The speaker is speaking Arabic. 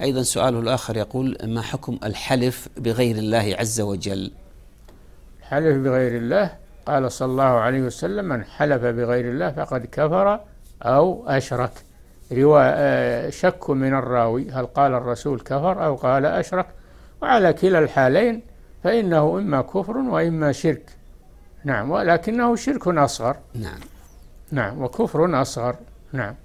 أيضا سؤاله الآخر يقول ما حكم الحلف بغير الله عز وجل الحلف بغير الله قال صلى الله عليه وسلم من حلف بغير الله فقد كفر أو أشرك رواية آه، شك من الراوي هل قال الرسول كفر أو قال أشرك وعلى كلا الحالين فإنه إما كفر وإما شرك نعم ولكنه شرك أصغر نعم نعم وكفر أصغر نعم